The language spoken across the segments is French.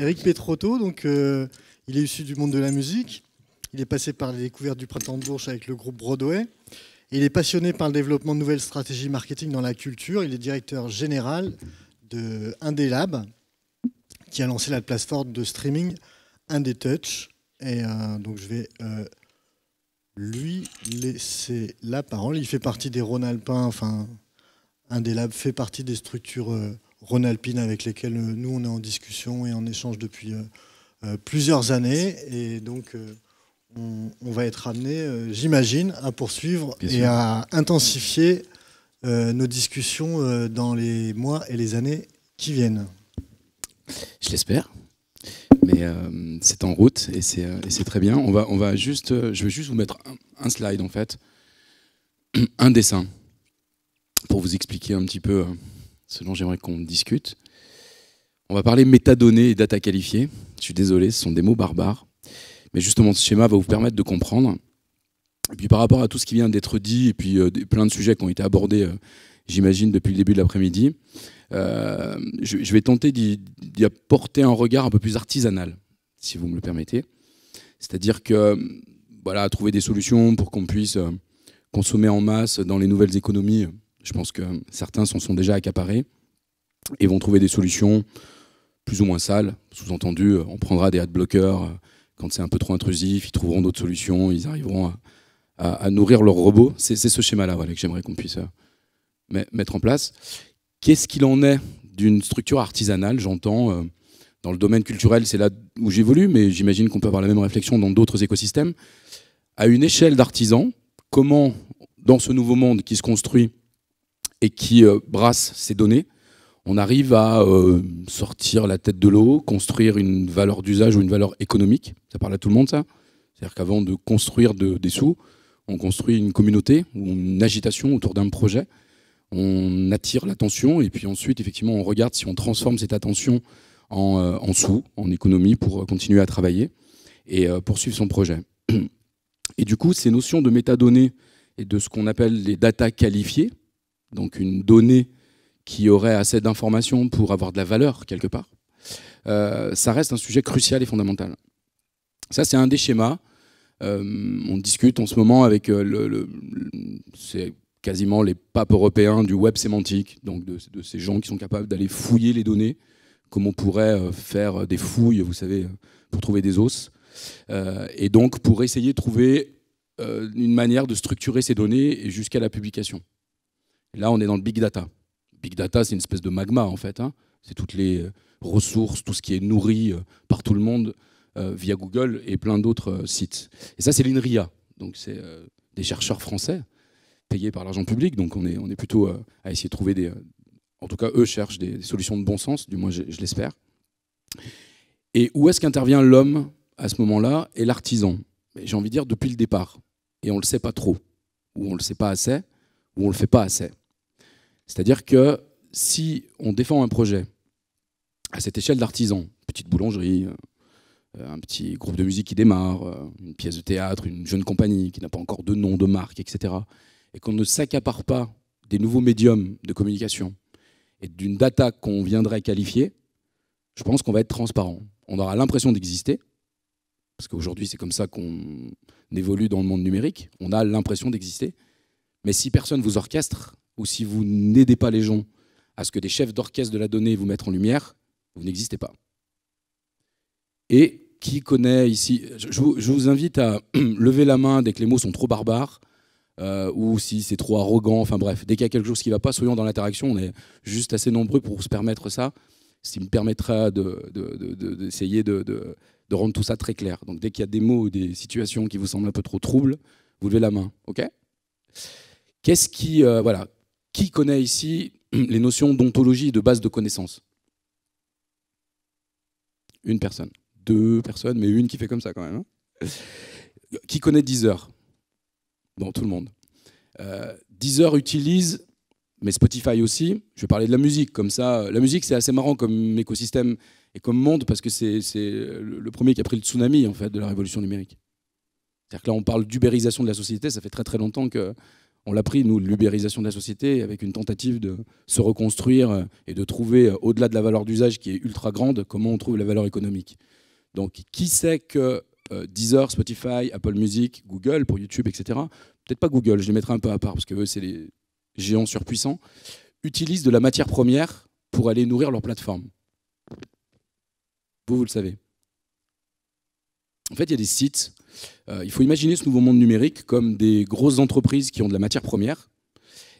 Eric Petrotto, donc, euh, il est issu du monde de la musique. Il est passé par les découvertes du printemps de Bourges avec le groupe Broadway. Il est passionné par le développement de nouvelles stratégies marketing dans la culture. Il est directeur général de qui a lancé la plateforme de streaming Indetouch. Et euh, donc je vais euh, lui laisser la parole. Il fait partie des Rhône-Alpins, enfin, Indelab fait partie des structures. Rhône-Alpine avec lesquels euh, nous, on est en discussion et en échange depuis euh, euh, plusieurs années. Et donc, on, va être amené, j'imagine, à poursuivre et à intensifier nos discussions dans les mois et les années qui viennent. Je l'espère mais c'est en route et c'est très bien. On va, on va juste, je vais juste vous mettre un, un, slide en fait, un dessin pour vous expliquer un petit peu hein, ce dont j'aimerais qu'on discute. On va parler métadonnées et data qualifiées. Je suis désolé, ce sont des mots barbares. Mais justement, ce schéma va vous permettre de comprendre. Et puis par rapport à tout ce qui vient d'être dit, et puis euh, plein de sujets qui ont été abordés, euh, j'imagine, depuis le début de l'après-midi, euh, je, vais tenter d'y apporter un regard un peu plus artisanal, si vous me le permettez. C'est-à-dire que, voilà, trouver des solutions pour qu'on puisse consommer en masse dans les nouvelles économies, je pense que certains s'en sont déjà accaparés et vont trouver des solutions plus ou moins sales. Sous-entendu, on prendra des ad-bloqueurs euh, quand c'est un peu trop intrusif, ils trouveront d'autres solutions, ils arriveront à, nourrir leurs robots. C'est ce schéma-là que j'aimerais qu'on puisse euh, mettre en place. Qu'est-ce qu'il en est d'une structure artisanale, j'entends euh, dans le domaine culturel, c'est là où j'évolue, mais j'imagine qu'on peut avoir la même réflexion dans d'autres écosystèmes. À une échelle d'artisans, comment, dans ce nouveau monde qui se construit, et qui euh, brassent brasse ces données, on arrive à euh, sortir la tête de l'eau, construire une valeur d'usage ou une valeur économique. Ça parle à tout le monde, ça C'est-à-dire qu'avant de construire des sous, on construit une communauté ou une agitation autour d'un projet. On attire l'attention et puis ensuite, effectivement, on regarde si on transforme cette attention en, euh, en sous, en économie, pour continuer à travailler et poursuivre son projet. Et du coup, ces notions de métadonnées et de ce qu'on appelle les data qualifiées, donc une donnée qui aurait assez d'informations pour avoir de la valeur quelque part, euh, ça reste un sujet crucial et fondamental. Ça, c'est un des schémas. Euh, on discute en ce moment avec euh, le, quasiment les papes européens du web sémantique, donc de, ces gens qui sont capables d'aller fouiller les données, comme on pourrait faire des fouilles, vous savez, pour trouver des os. et donc pour essayer de trouver une manière de structurer ces données jusqu'à la publication. Là, on est dans le big data. Big data, c'est une espèce de magma, en fait. Hein. C'est toutes les euh, ressources, tout ce qui est nourri euh, par tout le monde euh, via Google et plein d'autres sites. Et ça, c'est l'INRIA. Donc, c'est des chercheurs français payés par l'argent public. Donc, on est, plutôt à essayer de trouver des. en tout cas, eux cherchent des, solutions de bon sens, du moins, je, je l'espère. Et où est-ce qu'intervient l'homme à ce moment-là et l'artisan J'ai envie de dire depuis le départ. Et on ne le sait pas trop, ou on ne le sait pas assez, ou on ne le fait pas assez. C'est-à-dire que si on défend un projet à cette échelle d'artisans, petite boulangerie, euh, un petit groupe de musique qui démarre, euh, une pièce de théâtre, une jeune compagnie qui n'a pas encore de nom, de marque, etc., et qu'on ne s'accapare pas des nouveaux médiums de communication et d'une data qu'on viendrait qualifier, je pense qu'on va être transparent. On aura l'impression d'exister, parce qu'aujourd'hui c'est comme ça qu'on évolue dans le monde numérique, on a l'impression d'exister, mais si personne vous orchestre ou si vous n'aidez pas les gens à ce que des chefs d'orchestre de la donnée vous mettent en lumière, vous n'existez pas. Et qui connaît ici je vous, invite à lever la main dès que les mots sont trop barbares euh, ou si c'est trop arrogant. Enfin bref, dès qu'il y a quelque chose qui ne va pas, soyons dans l'interaction. On est juste assez nombreux pour se permettre ça. Ce qui me permettra d'essayer de, rendre tout ça très clair. Donc dès qu'il y a des mots ou des situations qui vous semblent un peu trop troubles, vous levez la main. OK Qu'est-ce qui. Euh, voilà. Qui connaît ici hum, les notions d'ontologie de base de connaissances Une personne. Deux personnes, mais une qui fait comme ça quand même. Hein. qui connaît Deezer Bon, tout le monde. Euh, Deezer utilise, mais Spotify aussi, je vais parler de la musique, comme ça. Euh, la musique, c'est assez marrant comme écosystème et comme monde, parce que c'est euh, le premier qui a pris le tsunami, en fait, de la révolution numérique. C'est-à-dire que là, on parle d'ubérisation de la société, ça fait très très longtemps que on l'a pris, nous, l'ubérisation de la société, avec une tentative de se reconstruire euh, et de trouver, euh, au-delà de la valeur d'usage qui est ultra grande, comment on trouve la valeur économique. Donc, qui sait que euh, Deezer, Spotify, Apple Music, Google pour YouTube, etc., peut-être pas Google, je les mettrai un peu à part, parce que eux, c'est les géants surpuissants, utilisent de la matière première pour aller nourrir leur plateforme Vous, vous le savez. En fait, il y a des sites euh, il faut imaginer ce nouveau monde numérique comme des grosses entreprises qui ont de la matière première.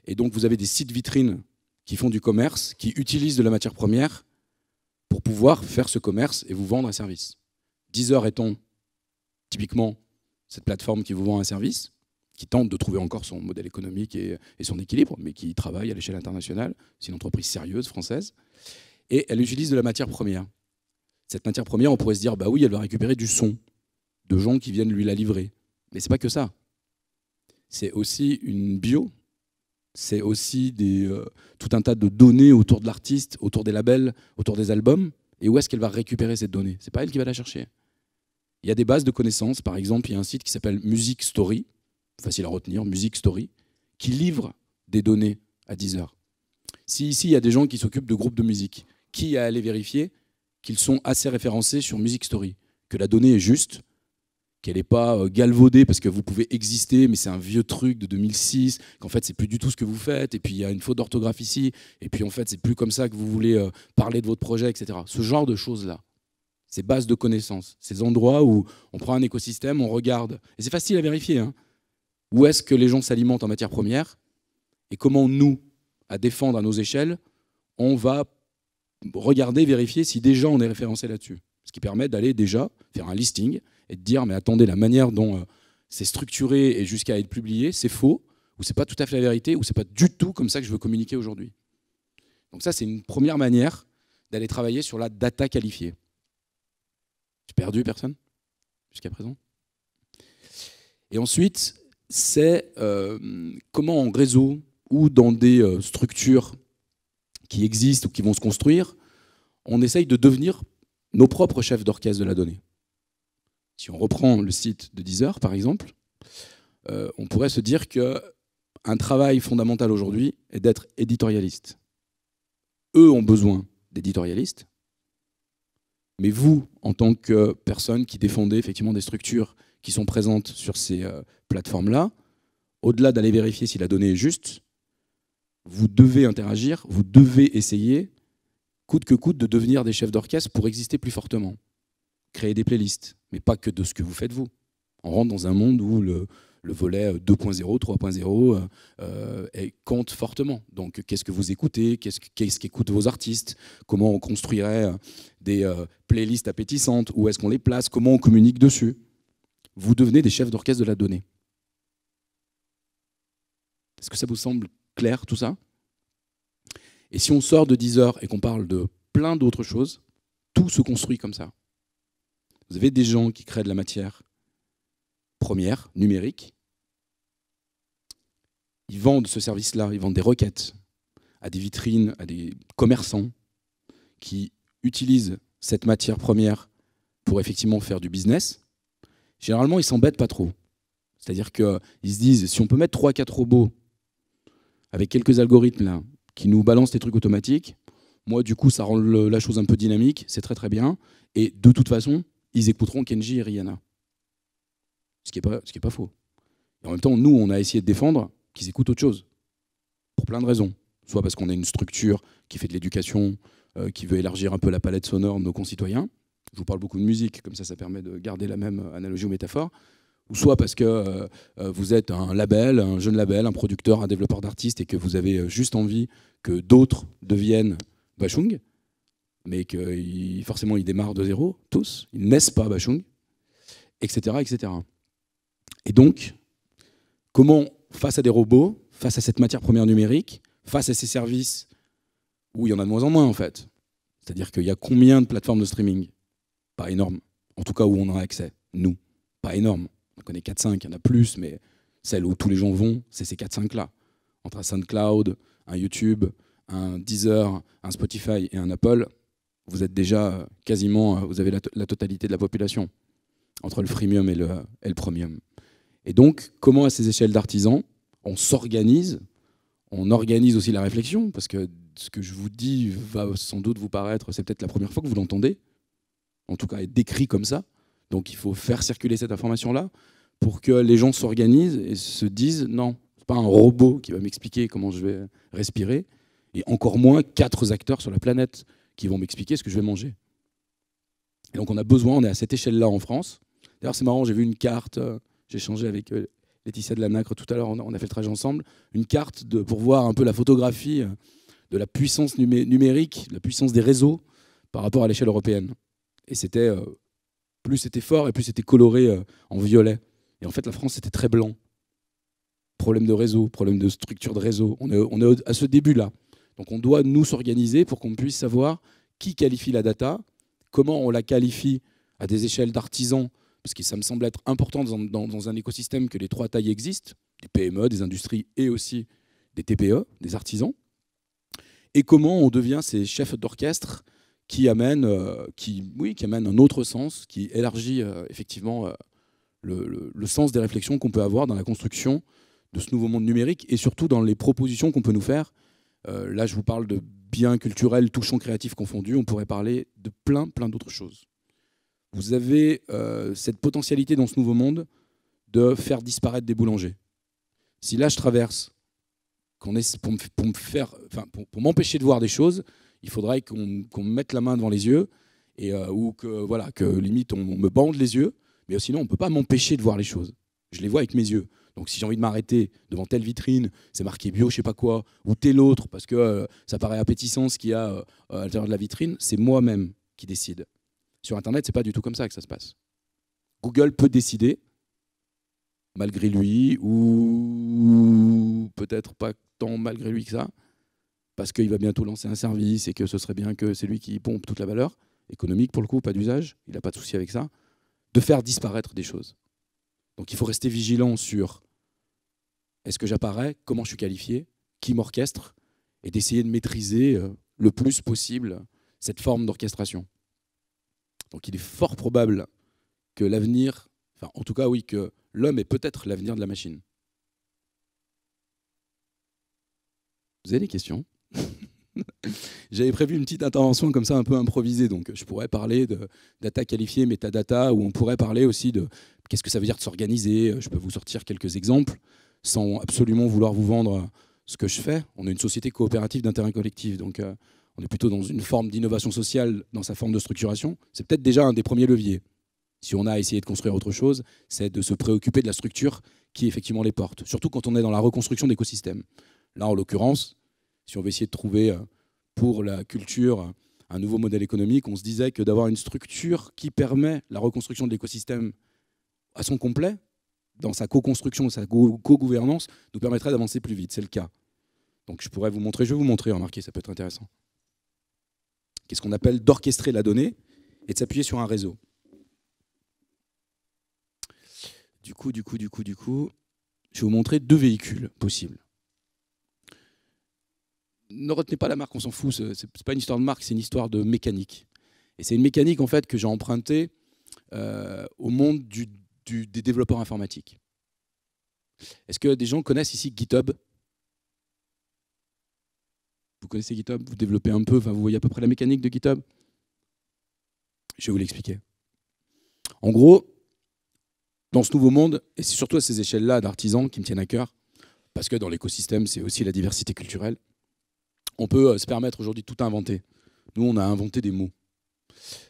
Et donc, vous avez des sites vitrines qui font du commerce, qui utilisent de la matière première pour pouvoir faire ce commerce et vous vendre un service. Deezer étant typiquement cette plateforme qui vous vend un service, qui tente de trouver encore son modèle économique et, et son équilibre, mais qui travaille à l'échelle internationale. C'est une entreprise sérieuse française. Et elle utilise de la matière première. Cette matière première, on pourrait se dire, bah oui, elle va récupérer du son de gens qui viennent lui la livrer. Mais c'est pas que ça. C'est aussi une bio, c'est aussi des, euh, tout un tas de données autour de l'artiste, autour des labels, autour des albums. Et où est-ce qu'elle va récupérer cette donnée C'est pas elle qui va la chercher. Il y a des bases de connaissances. Par exemple, il y a un site qui s'appelle Music Story, facile à retenir, Music Story, qui livre des données à 10 heures. Si ici, il y a des gens qui s'occupent de groupes de musique, qui a allé vérifier qu'ils sont assez référencés sur Music Story, que la donnée est juste, qu'elle n'est pas euh, galvaudée parce que vous pouvez exister, mais c'est un vieux truc de 2006, qu'en fait, c'est plus du tout ce que vous faites, et puis il y a une faute d'orthographe ici, et puis en fait, c'est plus comme ça que vous voulez euh, parler de votre projet, etc. Ce genre de choses-là, ces bases de connaissances, ces endroits où on prend un écosystème, on regarde, et c'est facile à vérifier, hein. où est-ce que les gens s'alimentent en matière première, et comment nous, à défendre à nos échelles, on va regarder, vérifier si déjà on est référencé là-dessus. Ce qui permet d'aller déjà faire un listing et de dire mais attendez, la manière dont euh, c'est structuré et jusqu'à être publié, c'est faux, ou c'est pas tout à fait la vérité, ou c'est pas du tout comme ça que je veux communiquer aujourd'hui. Donc ça, c'est une première manière d'aller travailler sur la data qualifiée. J'ai perdu personne jusqu'à présent. Et ensuite, c'est euh, comment en réseau ou dans des euh, structures qui existent ou qui vont se construire, on essaye de devenir nos propres chefs d'orchestre de la donnée si on reprend le site de Deezer, par exemple, euh, on pourrait se dire que un travail fondamental aujourd'hui est d'être éditorialiste. Eux ont besoin d'éditorialistes, mais vous, en tant que personne qui défendez effectivement des structures qui sont présentes sur ces euh, plateformes-là, au-delà d'aller vérifier si la donnée est juste, vous devez interagir, vous devez essayer, coûte que coûte, de devenir des chefs d'orchestre pour exister plus fortement créer des playlists, mais pas que de ce que vous faites vous. On rentre dans un monde où le, volet 2.0, euh, 3.0 euh, euh, compte fortement. Donc, qu'est-ce que vous écoutez Qu'est-ce qu'écoutent vos artistes Comment on construirait des playlists appétissantes Où est-ce qu'on les place Comment on communique dessus Vous devenez des chefs d'orchestre de la donnée. Est-ce que ça vous semble clair tout ça Et si on sort de 10 heures et qu'on parle de plein d'autres choses, tout se construit comme ça. Vous avez des gens qui créent de la matière première, numérique. Ils vendent ce service-là, ils vendent des requêtes à des vitrines, à des commerçants qui utilisent cette matière première pour effectivement faire du business. Généralement, ils s'embêtent pas trop. C'est-à-dire qu'ils se disent, si on peut mettre 3-4 robots avec quelques algorithmes qui nous balancent des trucs automatiques, moi du coup ça rend la chose un peu dynamique, c'est très très bien. Et de toute façon, ils écouteront Kenji et Rihanna. Ce qui n'est pas, pas faux. Et en même temps, nous, on a essayé de défendre qu'ils écoutent autre chose. Pour plein de raisons. Soit parce qu'on a une structure qui fait de l'éducation, euh, qui veut élargir un peu la palette sonore de nos concitoyens. Je vous parle beaucoup de musique, comme ça, ça permet de garder la même analogie ou métaphore. Ou soit parce que euh, euh, vous êtes un label, un jeune label, un producteur, un développeur d'artistes et que vous avez juste envie que d'autres deviennent Bachung mais que forcément ils démarrent de zéro, tous, ils naissent pas à Bachung, etc., etc. Et donc, comment, face à des robots, face à cette matière première numérique, face à ces services où il y en a de moins en moins en fait, c'est-à-dire qu'il y a combien de plateformes de streaming Pas énorme, en tout cas où on a accès, nous, pas énorme. On connaît 4-5, il y en a plus, mais celle où tous les gens vont, c'est ces 4-5 là. Entre un SoundCloud, un YouTube, un Deezer, un Spotify et un Apple, vous êtes déjà euh, quasiment, euh, vous avez la, totalité de la population entre le freemium euh, et le, premium. Et donc, comment à ces échelles d'artisans, on s'organise, on organise aussi la réflexion, parce que ce que je vous dis va sans doute vous paraître, c'est peut-être la première fois que vous l'entendez, en tout cas est décrit comme ça. Donc il faut faire circuler cette information-là pour que les gens s'organisent et se disent non, n'est pas un robot qui va m'expliquer comment je vais respirer, et encore moins quatre acteurs sur la planète qui vont m'expliquer ce que je vais manger. Et donc on a besoin, on est à cette échelle-là en France. D'ailleurs, c'est marrant, j'ai vu une carte, euh, j'ai échangé avec euh, Laetitia de la Nacre tout à l'heure, on, a fait le trajet ensemble, une carte de, pour voir un peu la photographie euh, de la puissance numérique, numérique, la puissance des réseaux par rapport à l'échelle européenne. Et c'était, plus c'était fort et plus c'était coloré en violet. Et en fait, la France, c'était très blanc. Problème de réseau, problème de structure de réseau. On on est à ce début-là. Donc on doit nous organiser pour qu'on puisse savoir qui qualifie la data, comment on la qualifie à des échelles d'artisans, parce que ça me semble être important dans, un écosystème que les trois tailles existent, des PME, des industries et aussi des TPE, des artisans, et comment on devient ces chefs d'orchestre qui amènent, euh, qui, oui, qui un autre sens, qui élargit euh, effectivement euh, le, sens des réflexions qu'on peut avoir dans la construction de ce nouveau monde numérique et surtout dans les propositions qu'on peut nous faire euh, là, je vous parle de biens culturels, touchants créatifs confondus. On pourrait parler de plein, plein d'autres choses. Vous avez euh, cette potentialité dans ce nouveau monde de faire disparaître des boulangers. Si là, je traverse est, pour, faire, enfin, pour, m'empêcher de voir des choses, il faudrait qu'on me mette la main devant les yeux et, euh, ou que, voilà, que limite on, on me bande les yeux. Mais sinon, on ne peut pas m'empêcher de voir les choses. Je les vois avec mes yeux. Donc si j'ai envie de m'arrêter devant telle vitrine, c'est marqué bio, je sais pas quoi, ou tel autre, parce que euh, ça paraît appétissant ce qu'il y a euh, à l'intérieur de la vitrine, c'est moi-même qui décide. Sur Internet, c'est pas du tout comme ça que ça se passe. Google peut décider, malgré lui, ou peut-être pas tant malgré lui que ça, parce qu'il va bientôt lancer un service et que ce serait bien que c'est lui qui pompe toute la valeur économique pour le coup, pas d'usage, il n'a pas de souci avec ça, de faire disparaître des choses. Donc il faut rester vigilant sur est-ce que j'apparais, comment je suis qualifié, qui m'orchestre, et d'essayer de maîtriser euh, le plus possible cette forme d'orchestration. Donc il est fort probable que l'avenir, enfin en tout cas oui, que l'homme est peut-être l'avenir de la machine. Vous avez des questions J'avais prévu une petite intervention comme ça un peu improvisée, donc je pourrais parler de data qualifiée, metadata, ou on pourrait parler aussi de Qu'est-ce que ça veut dire de s'organiser Je peux vous sortir quelques exemples sans absolument vouloir vous vendre euh, ce que je fais. On est une société coopérative d'intérêt collectif, donc euh, on est plutôt dans une forme d'innovation sociale dans sa forme de structuration. C'est peut-être déjà un des premiers leviers. Si on a essayé de construire autre chose, c'est de se préoccuper de la structure qui effectivement les porte, surtout quand on est dans la reconstruction d'écosystèmes. Là, en l'occurrence, si on veut essayer de trouver euh, pour la culture un nouveau modèle économique, on se disait que d'avoir une structure qui permet la reconstruction de l'écosystème à son complet, dans sa co-construction, sa co-gouvernance, nous permettrait d'avancer plus vite. C'est le cas. Donc je pourrais vous montrer, je vais vous montrer, remarquez, ça peut être intéressant. Qu'est-ce qu'on appelle d'orchestrer la donnée et de s'appuyer sur un réseau. Du coup, du coup, du coup, du coup, je vais vous montrer deux véhicules possibles. Ne retenez pas la marque, on s'en fout, c'est pas une histoire de marque, c'est une histoire de mécanique. Et c'est une mécanique en fait que j'ai empruntée euh, au monde du des développeurs informatiques. Est-ce que des gens connaissent ici GitHub Vous connaissez GitHub Vous développez un peu, enfin, vous voyez à peu près la mécanique de GitHub Je vais vous l'expliquer. En gros, dans ce nouveau monde, et c'est surtout à ces échelles-là d'artisans qui me tiennent à cœur, parce que dans l'écosystème, c'est aussi la diversité culturelle, on peut euh, se permettre aujourd'hui de tout inventer. Nous, on a inventé des mots.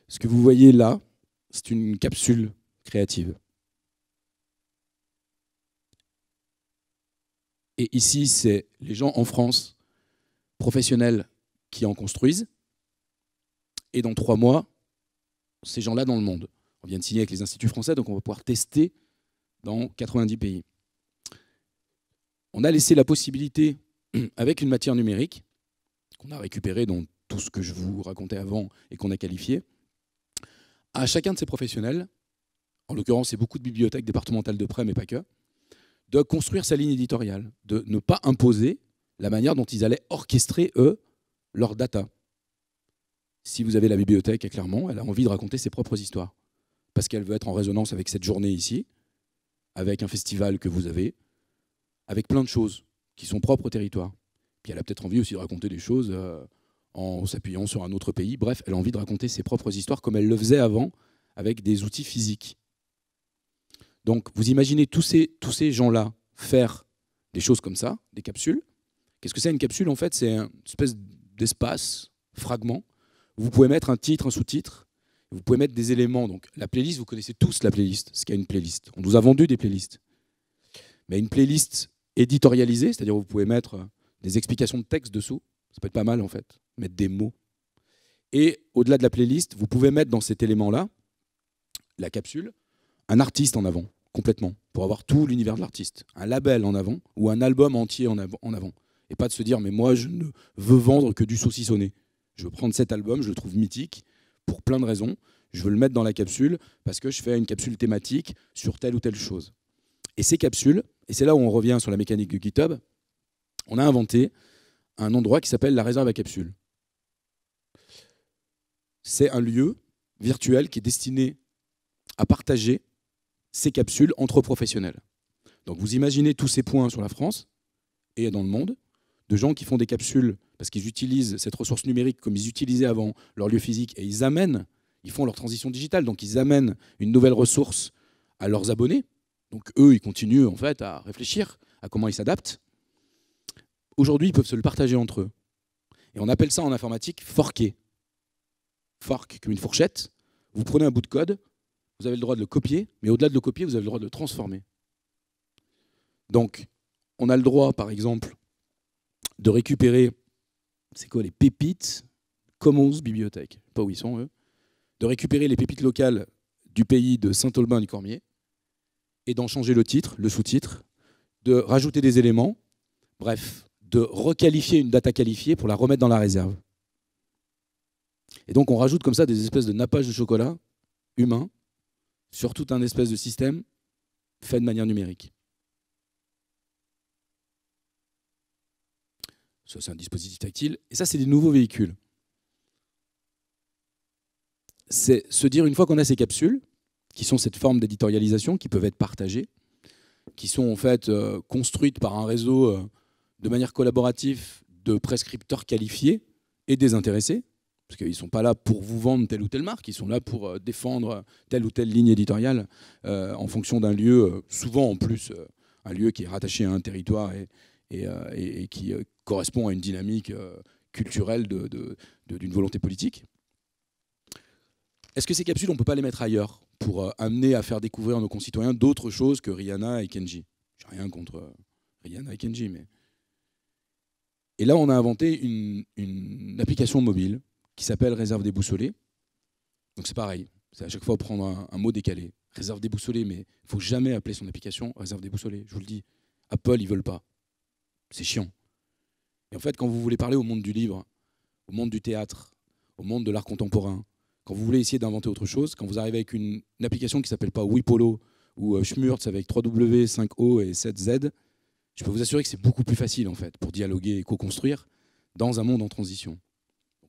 Ce que vous voyez là, c'est une capsule créative. Et ici, c'est les gens en France, professionnels, qui en construisent. Et dans trois mois, ces gens-là dans le monde. On vient de signer avec les instituts français, donc on va pouvoir tester dans 90 pays. On a laissé la possibilité, avec une matière numérique, qu'on a récupérée dans tout ce que je vous racontais avant et qu'on a qualifié, à chacun de ces professionnels, en l'occurrence c'est beaucoup de bibliothèques départementales de prêts, mais pas que, de construire sa ligne éditoriale, de ne pas imposer la manière dont ils allaient orchestrer, eux, leur data. Si vous avez la bibliothèque, clairement, elle a envie de raconter ses propres histoires, parce qu'elle veut être en résonance avec cette journée ici, avec un festival que vous avez, avec plein de choses qui sont propres au territoire. Puis elle a peut-être envie aussi de raconter des choses euh, en s'appuyant sur un autre pays. Bref, elle a envie de raconter ses propres histoires comme elle le faisait avant, avec des outils physiques. Donc vous imaginez tous ces, gens-là faire des choses comme ça, des capsules. Qu'est-ce que c'est une capsule En fait, c'est une espèce d'espace, fragment. Vous pouvez mettre un titre, un sous-titre. Vous pouvez mettre des éléments. Donc la playlist, vous connaissez tous la playlist, ce qu'est une playlist. On nous a vendu des playlists. Mais une playlist éditorialisée, c'est-à-dire vous pouvez mettre euh, des explications de texte dessous. Ça peut être pas mal en fait, mettre des mots. Et au-delà de la playlist, vous pouvez mettre dans cet élément-là, la capsule, un artiste en avant, complètement, pour avoir tout l'univers de l'artiste. Un label en avant ou un album entier en, en avant. Et pas de se dire, mais moi, je ne veux vendre que du saucissonné. Je veux prendre cet album, je le trouve mythique, pour plein de raisons. Je veux le mettre dans la capsule parce que je fais une capsule thématique sur telle ou telle chose. Et ces capsules, et c'est là où on revient sur la mécanique du GitHub, on a inventé un endroit qui s'appelle la réserve à capsules. C'est un lieu virtuel qui est destiné à partager ces capsules entre professionnels. Donc vous imaginez tous ces points sur la France et dans le monde, de gens qui font des capsules parce qu'ils utilisent cette ressource numérique comme ils utilisaient avant leur lieu physique et ils amènent, ils font leur transition digitale, donc ils amènent une nouvelle ressource à leurs abonnés. Donc eux, ils continuent en fait à réfléchir à comment ils s'adaptent. Aujourd'hui, ils peuvent se le partager entre eux. Et on appelle ça en informatique forquer. Fork comme une fourchette. Vous prenez un bout de code, vous avez le droit de le copier, mais au-delà de le copier, vous avez le droit de le transformer. Donc, on a le droit, par exemple, de récupérer, c'est quoi les pépites Commons Bibliothèque, pas où ils sont eux, de récupérer les pépites locales du pays de saint aubin du cormier et d'en changer le titre, le sous-titre, de rajouter des éléments, bref, de requalifier une data qualifiée pour la remettre dans la réserve. Et donc on rajoute comme ça des espèces de nappages de chocolat humains sur tout un espèce de système fait de manière numérique. Ça, c'est un dispositif tactile. Et ça, c'est des nouveaux véhicules. C'est se dire, une fois qu'on a ces capsules, qui sont cette forme d'éditorialisation, qui peuvent être partagées, qui sont en fait euh, construites par un réseau euh, de manière collaborative de prescripteurs qualifiés et désintéressés, parce qu'ils ne sont pas là pour vous vendre telle ou telle marque, ils sont là pour euh, défendre euh, telle ou telle ligne éditoriale euh, en fonction d'un lieu, souvent en plus, un lieu qui est rattaché à un territoire et, qui correspond à une dynamique culturelle d'une volonté politique. Est-ce que ces capsules, on ne peut pas les mettre ailleurs pour amener à faire découvrir à nos concitoyens d'autres choses que Rihanna et Kenji Je n'ai rien contre Rihanna et Kenji, mais... Et là, on a inventé une application mobile qui s'appelle Réserve des Boussolés. Donc c'est pareil, c'est à chaque fois prendre un, mot décalé. Réserve des Boussolés, mais il ne faut jamais appeler son application réserve des Boussolés. je vous le dis. Apple, ils veulent pas. C'est chiant. Et en fait, quand vous voulez parler au monde du livre, au monde du théâtre, au monde de l'art contemporain, quand vous voulez essayer d'inventer autre chose, quand vous arrivez avec une, application qui s'appelle pas Wipolo ou euh, avec 3W, 5O et 7Z, je peux vous assurer que c'est beaucoup plus facile en fait pour dialoguer et co-construire dans un monde en transition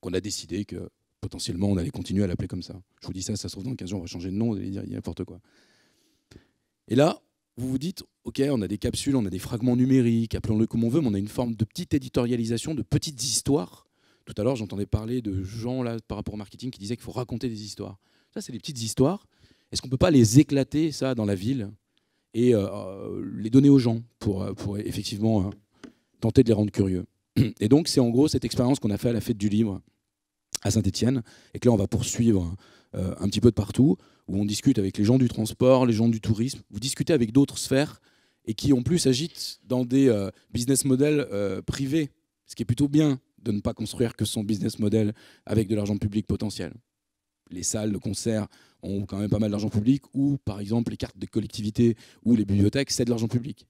qu'on a décidé que potentiellement on allait continuer à l'appeler comme ça. Je vous dis ça, ça se trouve dans 15 jours, on va changer de nom, vous allez dire n'importe quoi. Et là, vous vous dites, OK, on a des capsules, on a des fragments numériques, appelons-le comme on veut, mais on a une forme de petite éditorialisation, de petites histoires. Tout à l'heure, j'entendais parler de gens là, par rapport au marketing qui disaient qu'il faut raconter des histoires. Ça, c'est des petites histoires. Est-ce qu'on ne peut pas les éclater, ça, dans la ville et euh, euh, les donner aux gens pour, euh, effectivement tenter de les rendre curieux et donc, c'est en gros cette expérience qu'on a fait à la fête du livre à Saint-Etienne, et que là, on va poursuivre euh, un petit peu de partout, où on discute avec les gens du transport, les gens du tourisme, vous discutez avec d'autres sphères, et qui en plus agitent dans des euh, business models euh, privés, ce qui est plutôt bien de ne pas construire que son business model avec de l'argent public potentiel. Les salles de concert ont quand même pas mal d'argent public, ou par exemple les cartes de collectivité ou les bibliothèques, c'est de l'argent public.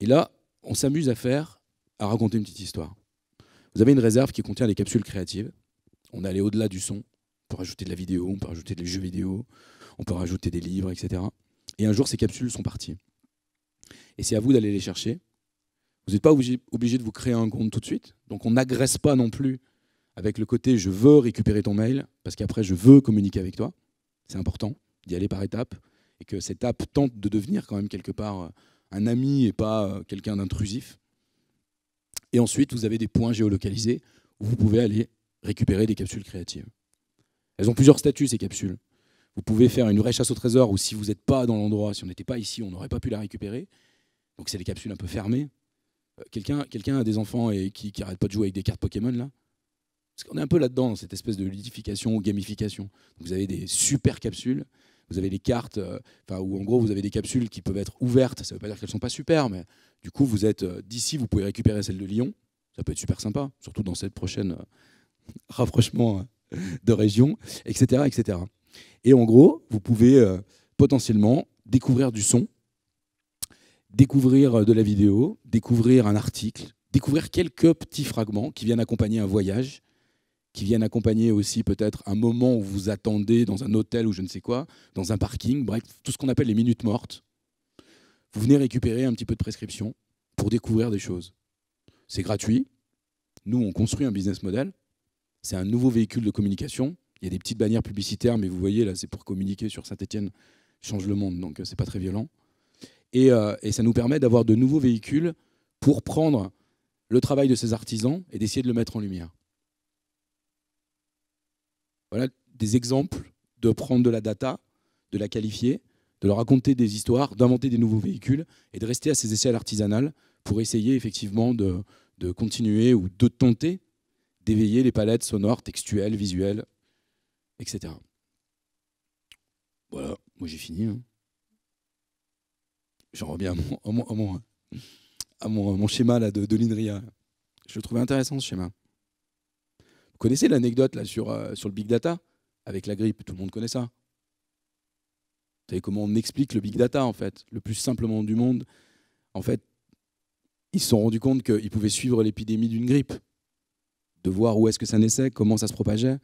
Et là, on s'amuse à faire à raconter une petite histoire. Vous avez une réserve qui contient des capsules créatives. On est allé au-delà du son. pour peut rajouter de la vidéo, on peut rajouter des jeux vidéo, on peut rajouter des livres, etc. Et un jour, ces capsules sont parties. Et c'est à vous d'aller les chercher. Vous n'êtes pas obligé, obligé de vous créer un compte tout de suite. Donc on n'agresse pas non plus avec le côté je veux récupérer ton mail, parce qu'après je veux communiquer avec toi. C'est important d'y aller par étapes et que cette app tente de devenir quand même quelque part un ami et pas euh, quelqu'un d'intrusif. Et ensuite, vous avez des points géolocalisés où vous pouvez aller récupérer des capsules créatives. Elles ont plusieurs statuts, ces capsules. Vous pouvez faire une vraie chasse au trésor où si vous n'êtes pas dans l'endroit, si on n'était pas ici, on n'aurait pas pu la récupérer. Donc c'est des capsules un peu fermées. Euh, quelqu'un quelqu'un a des enfants et qui n'arrête pas de jouer avec des cartes Pokémon là Parce qu'on est un peu là-dedans, dans cette espèce de ludification ou gamification. Vous avez des super capsules vous avez des cartes, euh, enfin, où en gros, vous avez des capsules qui peuvent être ouvertes. Ça ne veut pas dire qu'elles ne sont pas super, mais du coup, vous êtes euh, d'ici, vous pouvez récupérer celle de Lyon. Ça peut être super sympa, surtout dans cette prochaine euh, rapprochement de région, etc., etc. Et en gros, vous pouvez potentiellement découvrir du son, découvrir de la vidéo, découvrir un article, découvrir quelques petits fragments qui viennent accompagner un voyage qui viennent accompagner aussi peut-être un moment où vous attendez dans un hôtel ou je ne sais quoi, dans un parking, bref, tout ce qu'on appelle les minutes mortes. Vous venez récupérer un petit peu de prescription pour découvrir des choses. C'est gratuit. Nous, on construit un business model. C'est un nouveau véhicule de communication. Il y a des petites bannières publicitaires, mais vous voyez, là, c'est pour communiquer sur Saint-Etienne, change le monde, donc euh, c'est pas très violent. Et, euh, et ça nous permet d'avoir de nouveaux véhicules pour prendre le travail de ces artisans et d'essayer de le mettre en lumière voilà, des exemples de prendre de la data, de la qualifier, de leur raconter des histoires, d'inventer des nouveaux véhicules et de rester à ces échelles artisanales pour essayer effectivement de, continuer ou de tenter d'éveiller les palettes sonores, textuelles, visuelles, etc. Voilà, moi j'ai fini. Hein. J'en reviens à mon, à mon, schéma de, de l'INRIA. Je le trouvais intéressant ce schéma. Vous connaissez l'anecdote là sur, euh, sur le big data avec la grippe Tout le monde connaît ça. Vous savez comment on explique le big data en fait, le plus simplement du monde. En fait, ils se sont rendus compte qu'ils pouvaient suivre l'épidémie d'une grippe, de voir où est-ce que ça naissait, comment ça se propageait,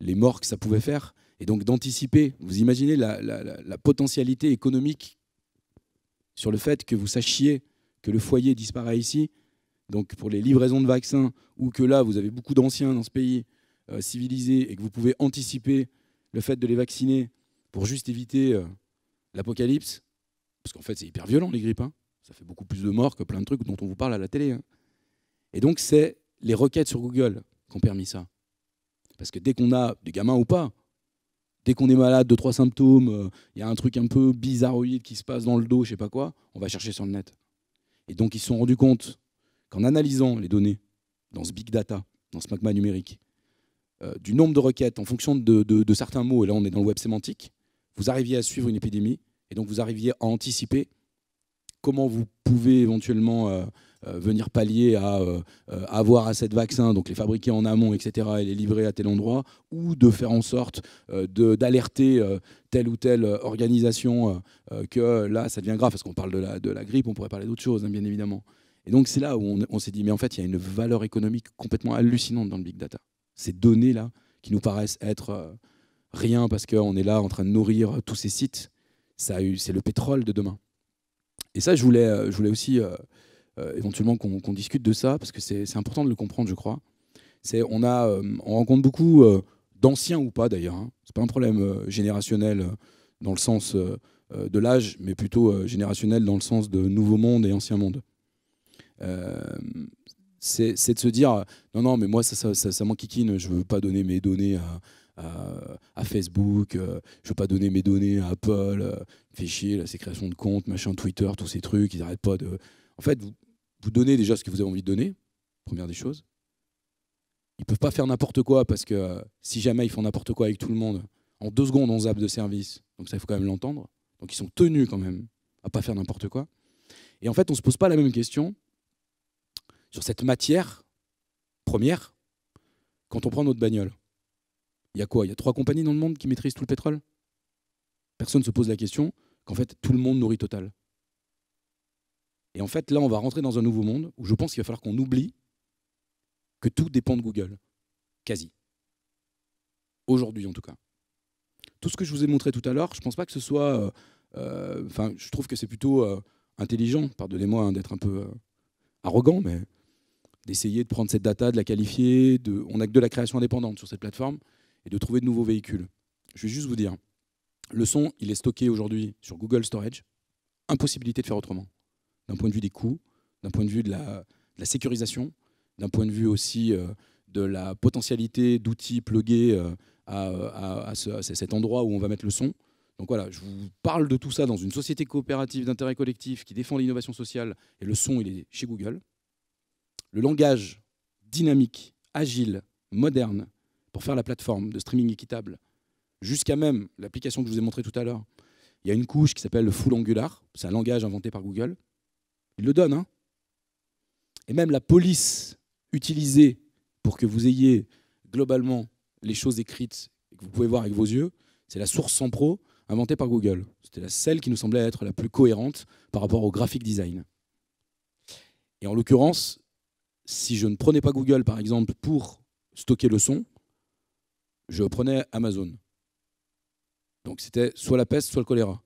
les morts que ça pouvait faire, et donc d'anticiper. Vous imaginez la, la, potentialité économique sur le fait que vous sachiez que le foyer disparaît ici, donc pour les livraisons de vaccins, ou que là, vous avez beaucoup d'anciens dans ce pays euh, civilisé et que vous pouvez anticiper le fait de les vacciner pour juste éviter euh, l'apocalypse, parce qu'en fait, c'est hyper violent, les grippes. Hein. Ça fait beaucoup plus de morts que plein de trucs dont on vous parle à la télé. Hein. Et donc, c'est les requêtes sur Google qui ont permis ça. Parce que dès qu'on a des gamins ou pas, dès qu'on est malade, deux, trois symptômes, il euh, y a un truc un peu bizarroïde qui se passe dans le dos, je sais pas quoi, on va chercher sur le net. Et donc ils se sont rendus compte qu'en analysant les données dans ce big data, dans ce magma numérique, euh, du nombre de requêtes en fonction de, certains mots, et là on est dans le web sémantique, vous arriviez à suivre une épidémie, et donc vous arriviez à anticiper comment vous pouvez éventuellement euh, euh, venir pallier à avoir à de vaccin, donc les fabriquer en amont, etc., et les livrer à tel endroit, ou de faire en sorte d'alerter telle ou telle organisation que là, ça devient grave, parce qu'on parle de la, grippe, on pourrait parler d'autre chose, hein, bien évidemment. Et donc c'est là où on, s'est dit, mais en fait, il y a une valeur économique complètement hallucinante dans le big data. Ces données-là, qui nous paraissent être euh, rien parce qu'on est là en train de nourrir tous ces sites, ça c'est le pétrole de demain. Et ça, je voulais, euh, je voulais aussi euh, éventuellement qu'on discute de ça, parce que c'est important de le comprendre, je crois. On, on rencontre beaucoup d'anciens ou pas d'ailleurs. Hein. C'est pas un problème générationnel dans le sens de l'âge, mais plutôt générationnel dans le sens de nouveau monde et ancien monde. Euh, c'est de se dire non, non, mais moi, ça, ça, ça, m'enquiquine, je veux pas donner mes données à, Facebook, euh, je veux pas donner mes données à Apple, fichier euh, fait chier, là, ces créations de comptes, machin, Twitter, tous ces trucs, ils n'arrêtent pas de. En fait, vous, vous, donnez déjà ce que vous avez envie de donner, première des choses. Ils peuvent pas faire n'importe quoi parce que si jamais ils font n'importe quoi avec tout le monde, en deux secondes, on zappe de service. Donc ça, il faut quand même l'entendre. Donc ils sont tenus quand même à pas faire n'importe quoi. Et en fait, on se pose pas la même question sur cette matière première quand on prend notre bagnole. Il y a quoi Il y a trois compagnies dans le monde qui maîtrisent tout le pétrole Personne ne se pose la question qu'en fait tout le monde nourrit Total. Et en fait là on va rentrer dans un nouveau monde où je pense qu'il va falloir qu'on oublie que tout dépend de Google. Quasi. Aujourd'hui en tout cas. Tout ce que je vous ai montré tout à l'heure, je ne pense pas que ce soit... Euh, euh, enfin, je trouve que c'est plutôt euh, intelligent, pardonnez-moi hein, d'être un peu arrogant, mais d'essayer de prendre cette data, de la qualifier. De... On n'a que de la création indépendante sur cette plateforme et de trouver de nouveaux véhicules. Je vais juste vous dire, le son, il est stocké aujourd'hui sur Google Storage. Impossibilité de faire autrement. D'un point de vue des coûts, d'un point de vue de la, sécurisation, d'un point de vue aussi euh, de la potentialité d'outils plugués euh, à, à, cet endroit où on va mettre le son. Donc voilà, je vous parle de tout ça dans une société coopérative d'intérêt collectif qui défend l'innovation sociale et le son, il est chez Google le langage dynamique, agile, moderne, pour faire la plateforme de streaming équitable, jusqu'à même l'application que je vous ai montrée tout à l'heure, il y a une couche qui s'appelle le full angular, c'est un langage inventé par Google. Il le donne. Hein. Et même la police utilisée pour que vous ayez globalement les choses écrites que vous pouvez voir avec vos yeux, c'est la source sans pro inventée par Google. C'était la celle qui nous semblait être la plus cohérente par rapport au graphic design. Et en l'occurrence, si je ne prenais pas Google, par exemple, pour stocker le son, je prenais Amazon. Donc c'était soit la peste, soit le choléra.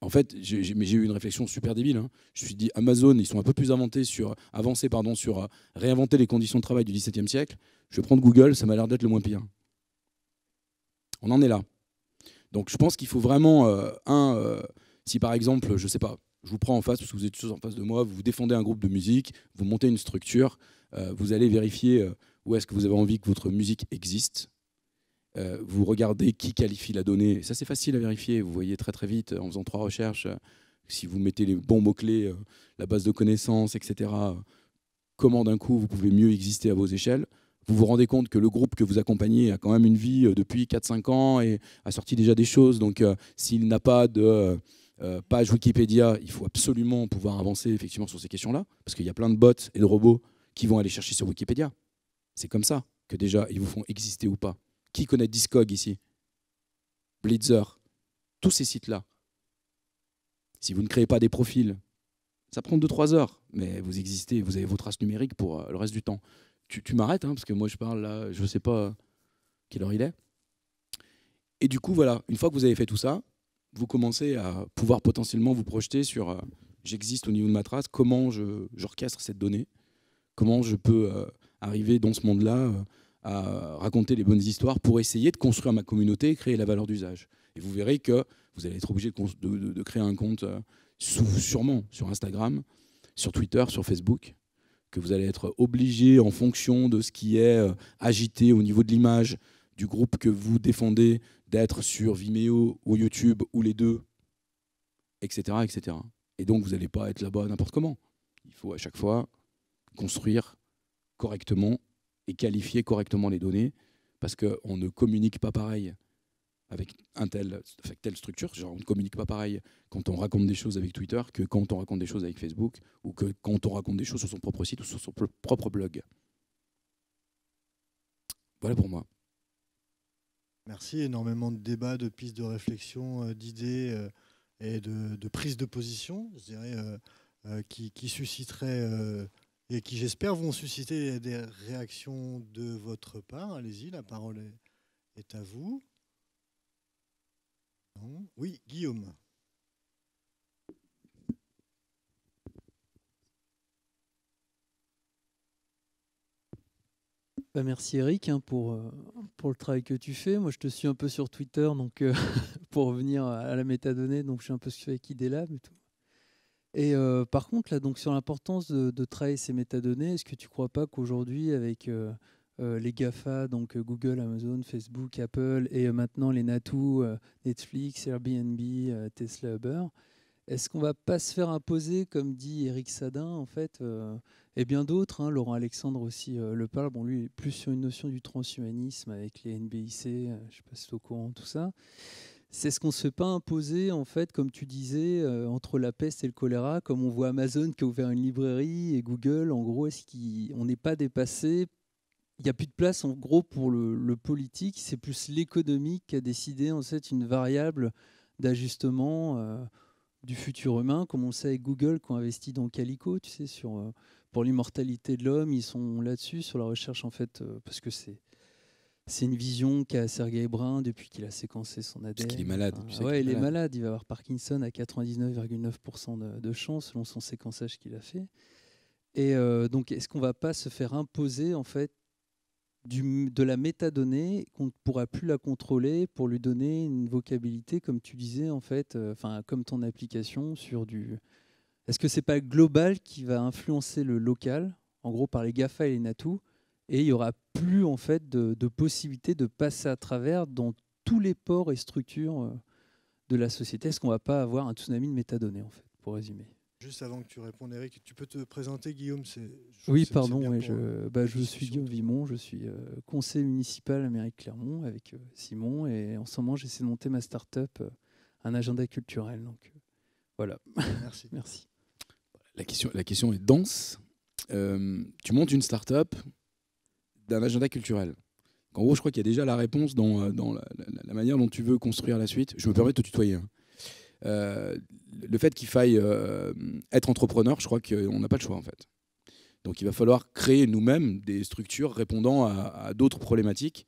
En fait, j'ai eu une réflexion super débile. Hein. Je me suis dit, Amazon, ils sont un peu plus inventés sur, avancés pardon, sur euh, réinventer les conditions de travail du XVIIe siècle. Je vais prendre Google, ça m'a l'air d'être le moins pire. On en est là. Donc je pense qu'il faut vraiment, euh, un, euh, si par exemple, je ne sais pas, je vous prends en face, parce que vous êtes tous en face de moi, vous défendez un groupe de musique, vous montez une structure, euh, vous allez vérifier euh, où est-ce que vous avez envie que votre musique existe. Euh, vous regardez qui qualifie la donnée. Ça, c'est facile à vérifier. Vous voyez très très vite en faisant trois recherches, si vous mettez les bons mots-clés, la base de connaissances, etc., comment d'un coup vous pouvez mieux exister à vos échelles. Vous vous rendez compte que le groupe que vous accompagnez a quand même une vie depuis 4-5 ans et a sorti déjà des choses. Donc, s'il n'a pas de euh, page Wikipédia, il faut absolument pouvoir avancer effectivement sur ces questions-là, parce qu'il y a plein de bots et de robots qui vont aller chercher sur Wikipédia. C'est comme ça que déjà ils vous font exister ou pas. Qui connaît Discog ici Blitzer, tous ces sites-là. Si vous ne créez pas des profils, ça prend 2-3 heures, mais vous existez, vous avez vos traces numériques pour euh, le reste du temps. Tu, m'arrêtes, hein, parce que moi je parle là, je ne sais pas euh, quelle heure il est. Et du coup, voilà, une fois que vous avez fait tout ça, vous commencez à pouvoir potentiellement vous projeter sur euh, j'existe au niveau de ma trace, comment j'orchestre cette donnée, comment je peux euh, arriver dans ce monde-là euh, à raconter les bonnes histoires pour essayer de construire ma communauté et créer la valeur d'usage. Et vous verrez que vous allez être obligé de, créer un compte sûrement sur Instagram, sur Twitter, sur Facebook, que vous allez être obligé en fonction de ce qui est agité au niveau de l'image, du groupe que vous défendez, d'être sur Vimeo ou YouTube ou les deux, etc. etc. Et donc, vous n'allez pas être là-bas n'importe comment. Il faut à chaque fois construire correctement et qualifier correctement les données parce qu'on ne communique pas pareil avec, un tel, telle structure. Genre, on ne communique pas pareil quand on raconte des choses avec Twitter que quand on raconte des choses avec Facebook ou que quand on raconte des choses sur son propre site ou sur son propre blog. Voilà pour moi. Merci. Énormément de débats, de pistes de réflexion, euh, d'idées euh, et de, prises de position, je dirais, euh, qui, susciteraient et qui, j'espère, vont susciter des réactions de votre part. Allez-y, la parole est à vous. oui, Guillaume. Bah, merci Eric hein, pour, euh, pour le travail que tu fais. Moi, je te suis un peu sur Twitter donc euh, pour revenir à la métadonnée, donc je suis un peu avec délà et tout. Et euh, par contre, là, donc sur l'importance de, travailler ces métadonnées, est-ce que tu ne crois pas qu'aujourd'hui, avec les GAFA, donc Google, Amazon, Facebook, Apple, et maintenant les NATO, Netflix, Airbnb, Tesla, Uber, est-ce qu'on ne va pas se faire imposer, comme dit Eric Sadin, en fait et bien d'autres. Hein, Laurent Alexandre aussi euh, le parle. Bon, lui, plus sur une notion du transhumanisme avec les NBIC, euh, je ne sais pas si au courant, tout ça. C'est ce qu'on ne se fait pas imposer, en fait, comme tu disais, euh, entre la peste et le choléra, comme on voit Amazon qui a ouvert une librairie et Google, en gros, est-ce qu'on n'est pas dépassé il n'y a plus de place en gros pour le, le politique, c'est plus l'économique qui a décidé en fait une variable d'ajustement du futur humain, comme on le sait avec Google qui a investi dans Calico, tu sais, sur pour l'immortalité de l'homme. Ils sont là-dessus, sur la recherche, en fait, euh, parce que c'est. C'est une vision qu'a Sergei Brin depuis qu'il a séquencé son ADN. Parce qu'il est malade. ouais, il, est malade. Il va avoir Parkinson à 99,9% de, chance selon son séquençage qu'il a fait. Et euh, donc, est-ce qu'on va pas se faire imposer en fait du, de la métadonnée qu'on ne pourra plus la contrôler pour lui donner une vocabilité, comme tu disais en fait, euh, enfin comme ton application sur du est-ce que ce n'est pas global qui va influencer le local, en gros par les GAFA et les NATO, et il n'y aura plus en fait de, possibilité de passer à travers dans tous les ports et structures euh, de la société Est-ce qu'on ne va pas avoir un tsunami de métadonnées en fait, pour résumer Juste avant que tu répondes, Eric, tu peux te présenter, Guillaume Oui, pardon, euh, bah, je, suis Guillaume Vimon, je suis euh, conseiller municipal à mairie Clermont avec Simon, et en ce moment, j'essaie de monter ma start-up, un agenda culturel. Donc voilà. Merci. Merci la question, est dense. Euh, tu montes une start-up d'un agenda culturel. En gros, je crois qu'il y a déjà la réponse dans, euh, la, manière dont tu veux construire la suite. Je me permets de te tutoyer. Hein. Euh, le fait qu'il faille être entrepreneur, je crois qu'on n'a pas le choix en fait. Donc il va falloir créer nous-mêmes des structures répondant à, d'autres problématiques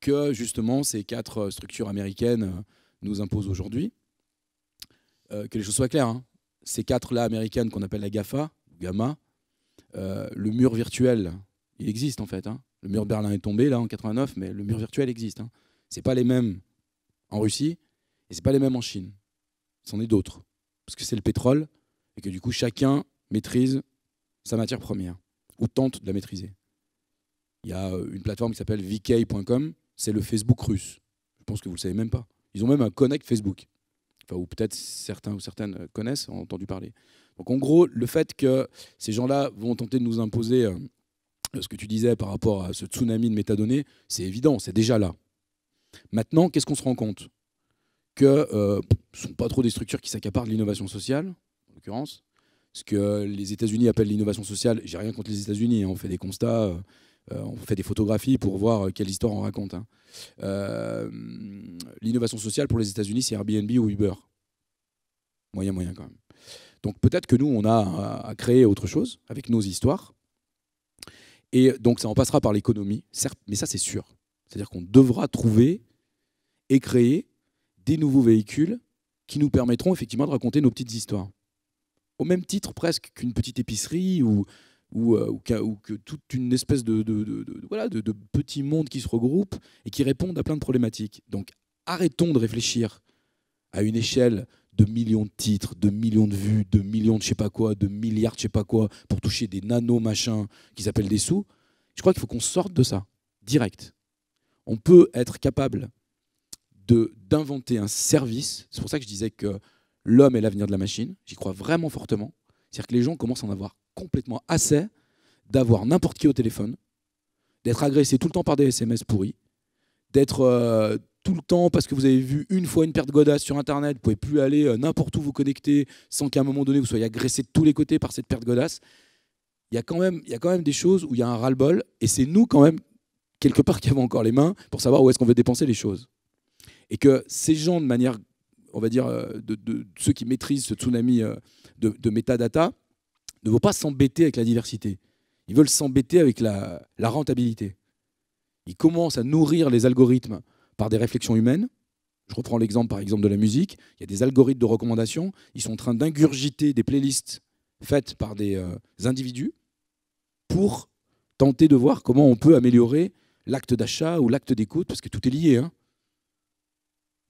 que justement ces quatre structures américaines nous imposent aujourd'hui. que les choses soient claires. Hein ces quatre-là américaines qu'on appelle la GAFA, Gamma, euh, le mur virtuel, il existe en fait. Hein. Le mur Berlin est tombé là en 89, mais le mur virtuel existe. Hein. C'est pas les mêmes en Russie et ce c'est pas les mêmes en Chine. C'en est d'autres parce que c'est le pétrole et que du coup chacun maîtrise sa matière première ou tente de la maîtriser. Il y a euh, une plateforme qui s'appelle vk.com, c'est le Facebook russe. Je pense que vous ne le savez même pas. Ils ont même un connect Facebook ou peut-être certains ou certaines euh, connaissent, ont entendu parler. Donc en gros, le fait que ces gens-là vont tenter de nous imposer euh, euh, ce que tu disais par rapport à ce tsunami de métadonnées, c'est évident, c'est déjà là. Maintenant, qu'est-ce qu'on se rend compte Que ce ne sont pas trop des structures qui s'accaparent de l'innovation sociale, en l'occurrence. Ce que les États-Unis appellent l'innovation sociale, j'ai rien contre les États-Unis, hein, on fait des constats. Euh, on fait des photographies pour voir euh, quelle histoire on raconte. Hein. Euh, l'innovation sociale pour les États-Unis, c'est Airbnb ou Uber. Moyen, moyen quand même. Donc peut-être que nous, on a à créer autre chose avec nos histoires. Et donc ça en passera par l'économie, certes, mais ça c'est sûr. C'est-à-dire qu'on devra trouver et créer des nouveaux véhicules qui nous permettront effectivement de raconter nos petites histoires. Au même titre presque qu'une petite épicerie ou ou, euh, ou, ou, que toute une espèce de, de, de, voilà, de, petits mondes qui se regroupent et qui répondent à plein de problématiques. Donc arrêtons de réfléchir à une échelle de millions de titres, de millions de vues, de millions de je sais pas quoi, de milliards de je sais pas quoi, pour toucher des nano machins qui s'appellent des sous. Je crois qu'il faut qu'on sorte de ça, direct. On peut être capable de d'inventer un service. C'est pour ça que je disais que l'homme est l'avenir de la machine. J'y crois vraiment fortement. C'est-à-dire que les gens commencent à en avoir complètement assez d'avoir n'importe qui au téléphone, d'être agressé tout le temps par des SMS pourris, d'être euh, tout le temps parce que vous avez vu une fois une perte de godasses sur Internet, vous pouvez plus aller euh, n'importe où vous connecter sans qu'à un moment donné vous soyez agressé de tous les côtés par cette perte de Il y a quand même, il y a quand même des choses où il y a un ras-le-bol et c'est nous quand même quelque part qui avons encore les mains pour savoir où est-ce qu'on veut dépenser les choses. Et que ces gens, de manière, on va dire, euh, de, ceux qui maîtrisent ce tsunami de, de ne vont pas s'embêter avec la diversité. Ils veulent s'embêter avec la, rentabilité. Ils commencent à nourrir les algorithmes par des réflexions humaines. Je reprends l'exemple par exemple de la musique. Il y a des algorithmes de recommandation. Ils sont en train d'ingurgiter des playlists faites par des euh, individus pour tenter de voir comment on peut améliorer l'acte d'achat ou l'acte d'écoute, parce que tout est lié.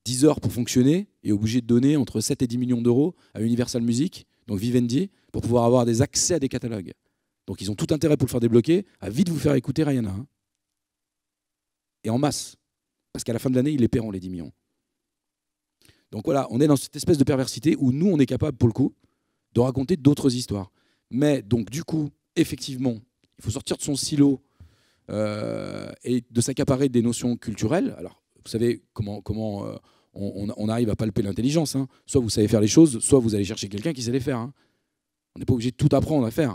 10 heures hein. pour fonctionner et obligé de donner entre 7 et 10 millions d'euros à Universal Music, donc Vivendi, pour pouvoir avoir des accès à des catalogues. Donc ils ont tout intérêt pour le faire débloquer, à vite vous faire écouter Rihanna. Hein. Et en masse. Parce qu'à la fin de l'année, ils les paieront, les 10 millions. Donc voilà, on est dans cette espèce de perversité où nous, on est capable, pour le coup, de raconter d'autres histoires. Mais donc, du coup, effectivement, il faut sortir de son silo euh, et de s'accaparer des notions culturelles. Alors, vous savez comment, comment euh, on, arrive à palper l'intelligence. Hein. Soit vous savez faire les choses, soit vous allez chercher quelqu'un qui sait les faire. Hein. On n'est pas obligé de tout apprendre à faire.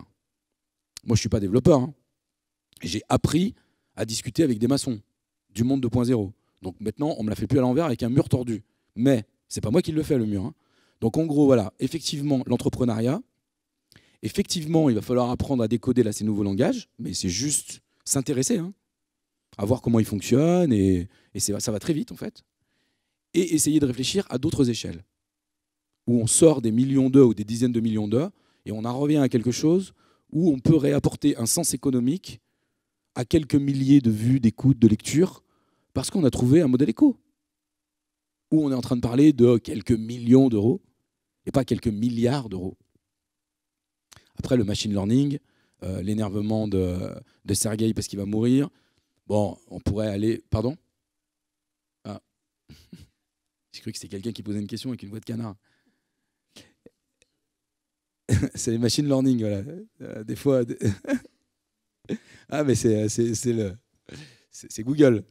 Moi, je ne suis pas développeur. Hein. J'ai appris à discuter avec des maçons du monde 2.0. Donc maintenant, on ne me la fait plus à l'envers avec un mur tordu. Mais ce n'est pas moi qui le fais, le mur. Hein. Donc en gros, voilà, effectivement, l'entrepreneuriat, effectivement, il va falloir apprendre à décoder là, ces nouveaux langages, mais c'est juste s'intéresser, hein, à voir comment ils fonctionnent, et, et ça va très vite en fait. Et essayer de réfléchir à d'autres échelles, où on sort des millions d'heures ou des dizaines de millions d'heures et on en revient à quelque chose où on peut réapporter un sens économique à quelques milliers de vues, d'écoutes, de lectures, parce qu'on a trouvé un modèle éco, où on est en train de parler de quelques millions d'euros, et pas quelques milliards d'euros. Après le machine learning, euh, l'énervement de, de Sergueï parce qu'il va mourir, bon, on pourrait aller... Pardon ah. J'ai cru que c'était quelqu'un qui posait une question avec une voix de canard. c'est les machine learning, voilà. Euh, des fois. ah, mais euh, c'est, c'est, le, c'est Google.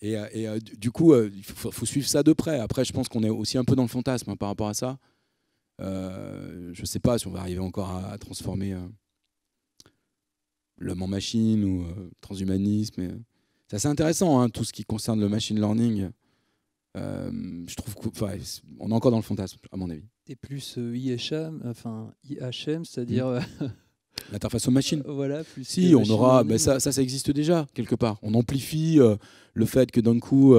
Et, euh, et du coup, il faut, suivre ça de près. Après, je pense qu'on est aussi un peu dans le fantasme hein, par rapport à ça. je ne sais pas si on va arriver encore à, transformer l'homme en machine ou transhumanisme. c'est assez intéressant, hein, tout ce qui concerne le machine learning. Euh, je trouve qu'on est encore dans le fantasme, à mon avis. Et plus euh, IHM, enfin IHM, c'est-à-dire. Hmm. Euh, L'interface aux machines. Voilà, plus si, on aura. Ben, ça, ça, existe déjà, quelque part. On amplifie le fait que d'un coup,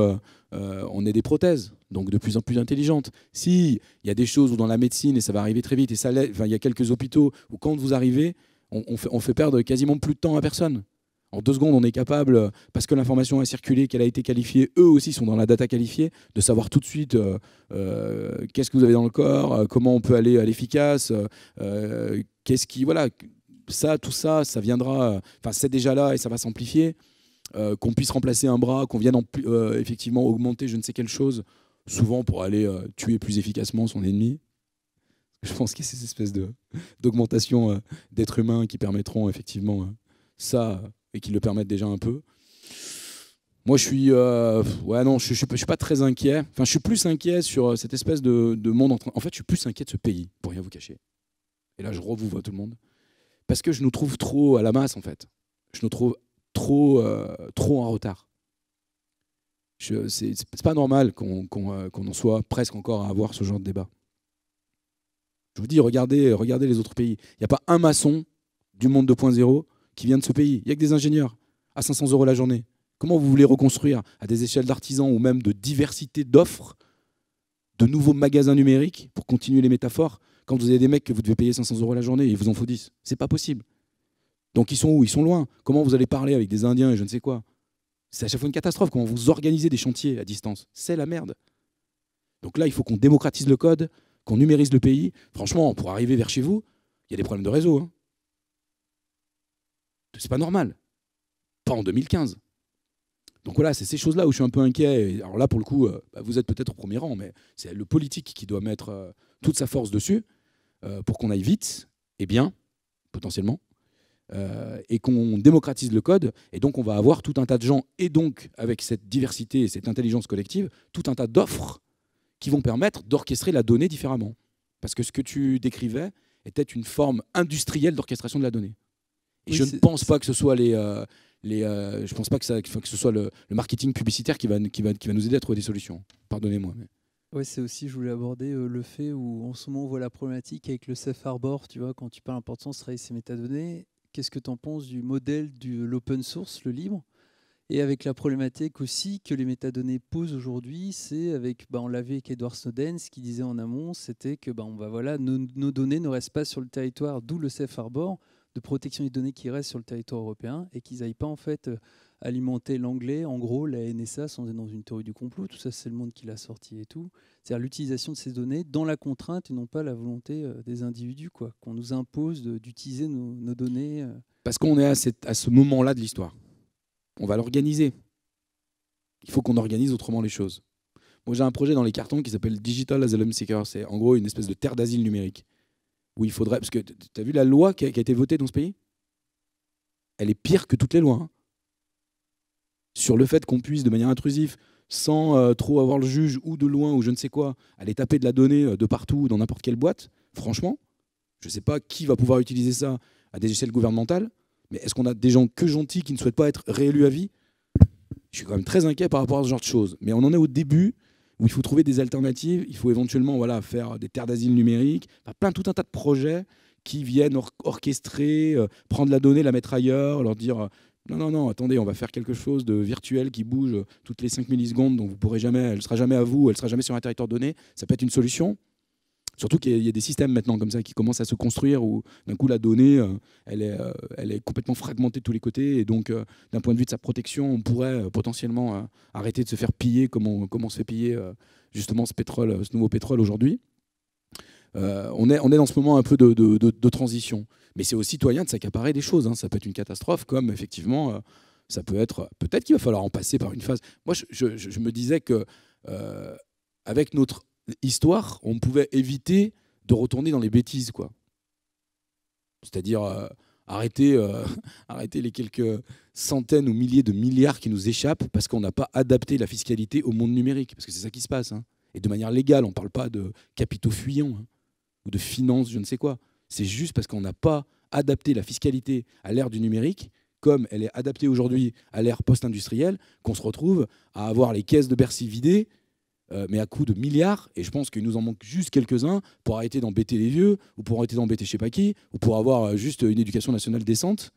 on ait des prothèses, donc de plus en plus intelligentes. Si, il y a des choses où dans la médecine, et ça va arriver très vite, et il y a quelques hôpitaux où quand vous arrivez, on fait perdre quasiment plus de temps à personne. En deux secondes, on est capable, parce que l'information a circulé, qu'elle a été qualifiée, eux aussi sont dans la data qualifiée, de savoir tout de suite euh, euh, qu'est-ce que vous avez dans le corps, euh, comment on peut aller à l'efficace, qu'est-ce qui. Voilà, ça, tout ça, ça viendra. Enfin, c'est déjà là et ça va s'amplifier. qu'on puisse remplacer un bras, qu'on vienne effectivement augmenter je ne sais quelle chose, souvent pour aller tuer plus efficacement son ennemi. Je pense qu'il y a ces espèces d'augmentation d'êtres humains qui permettront effectivement ça et qui le permettent déjà un peu. Moi, je suis, euh, ouais, non, je, je, suis pas très inquiet. Enfin, je suis plus inquiet sur euh, cette espèce de, monde en train. En fait, je suis plus inquiet de ce pays, pour rien vous cacher. Et là, je vois hein, tout le monde, parce que je nous trouve trop à la masse, en fait. Je nous trouve trop, euh, trop en retard. C'est pas normal qu'on en soit presque encore à avoir ce genre de débat. Je vous dis, regardez, regardez les autres pays. Il n'y a pas un maçon du monde 2.0 qui vient de ce pays. Il n'y a que des ingénieurs à 500 euros la journée. Comment vous voulez reconstruire à des échelles d'artisans ou même de diversité d'offres de nouveaux magasins numériques, pour continuer les métaphores, quand vous avez des mecs que vous devez payer 500 euros la journée et ils vous en faut 10 C'est pas possible. Donc ils sont où Ils sont loin. Comment vous allez parler avec des Indiens et je ne sais quoi C'est à chaque fois une catastrophe. Comment vous organisez des chantiers à distance C'est la merde. Donc là, il faut qu'on démocratise le code, qu'on numérise le pays. Franchement, pour arriver vers chez vous, il y a des problèmes de réseau. Hein. C'est pas normal. Pas en 2015. Donc voilà, c'est ces choses-là où je suis un peu inquiet. alors là, pour le coup, euh, bah, vous êtes peut-être au premier rang, mais c'est le politique qui doit mettre euh, toute sa force dessus euh, pour qu'on aille vite et bien, potentiellement, et qu'on démocratise le code. Et donc, on va avoir tout un tas de gens, et donc, avec cette diversité et cette intelligence collective, tout un tas d'offres qui vont permettre d'orchestrer la donnée différemment. Parce que ce que tu décrivais était une forme industrielle d'orchestration de la donnée. Et je ne pense pas que ce soit les. Euh, les euh, je pense pas que, que ce soit le, marketing publicitaire qui va, qui, va, nous aider à trouver des solutions. Pardonnez-moi. Oui, c'est aussi, je voulais aborder euh, le fait où en ce moment on voit la problématique avec le safe harbor, tu vois, quand tu parles d'importance, travailler ces métadonnées. Qu'est-ce que tu en penses du modèle de l'open source, le libre Et avec la problématique aussi que les métadonnées posent aujourd'hui, c'est avec, bah, on l'avait avec Edward Snowden, ce qu'il disait en amont, c'était que bah, on va, voilà, nos, nos données ne restent pas sur le territoire, d'où le safe harbor protection des données qui restent sur le territoire européen et qu'ils n'aillent pas en fait euh, alimenter l'anglais, en gros la NSA, sans être dans une théorie du complot. Tout ça, c'est le monde qui l'a sorti et tout. C'est-à-dire l'utilisation de ces données dans la contrainte et non pas la volonté euh, des individus, quoi, qu'on nous impose d'utiliser nos, données. Euh. Parce qu'on est à, à ce moment-là de l'histoire. On va l'organiser. Il faut qu'on organise autrement les choses. Moi, j'ai un projet dans les cartons qui s'appelle Digital Asylum Seeker. C'est en gros une espèce de terre d'asile numérique où il faudrait. Parce que tu as vu la loi qui a, été votée dans ce pays Elle est pire que toutes les lois. Hein. Sur le fait qu'on puisse, de manière intrusive, sans euh, trop avoir le juge ou de loin ou je ne sais quoi, aller taper de la donnée euh, de partout, dans n'importe quelle boîte, franchement, je ne sais pas qui va pouvoir utiliser ça à des échelles gouvernementales, mais est-ce qu'on a des gens que gentils qui ne souhaitent pas être réélus à vie Je suis quand même très inquiet par rapport à ce genre de choses. Mais on en est au début où il faut trouver des alternatives, il faut éventuellement voilà, faire des terres d'asile numériques, plein tout un tas de projets qui viennent orchestrer, euh, prendre la donnée, la mettre ailleurs, leur dire euh, non, non, non, attendez, on va faire quelque chose de virtuel qui bouge toutes les 5 millisecondes, donc vous pourrez jamais, elle sera jamais à vous, elle sera jamais sur un territoire donné. Ça peut être une solution. Surtout qu'il y, a des systèmes maintenant comme ça qui commencent à se construire où d'un coup la donnée, euh, elle, est, euh, elle est complètement fragmentée de tous les côtés. Et donc, euh, d'un point de vue de sa protection, on pourrait potentiellement arrêter de se faire piller comme on, se fait piller justement ce, pétrole, ce nouveau pétrole aujourd'hui. on, est, on est dans ce moment un peu de, transition. Mais c'est aux citoyens de s'accaparer des choses. Hein. Ça peut être une catastrophe, comme effectivement, ça peut être. Peut-être qu'il va falloir en passer par une phase. Moi, je, me disais que, avec notre histoire, on pouvait éviter de retourner dans les bêtises, quoi. C'est-à-dire euh, arrêter, euh, arrêter les quelques centaines ou milliers de milliards qui nous échappent parce qu'on n'a pas adapté la fiscalité au monde numérique, parce que c'est ça qui se passe. Hein. Et de manière légale, on ne parle pas de capitaux fuyants hein, ou de finances, je ne sais quoi. C'est juste parce qu'on n'a pas adapté la fiscalité à l'ère du numérique, comme elle est adaptée aujourd'hui à l'ère post-industrielle, qu'on se retrouve à avoir les caisses de Bercy vidées euh, mais à coût de milliards. Et je pense qu'il nous en manque juste quelques-uns pour arrêter d'embêter les vieux, ou pour arrêter d'embêter je sais pas qui, ou pour avoir euh, juste une éducation nationale décente,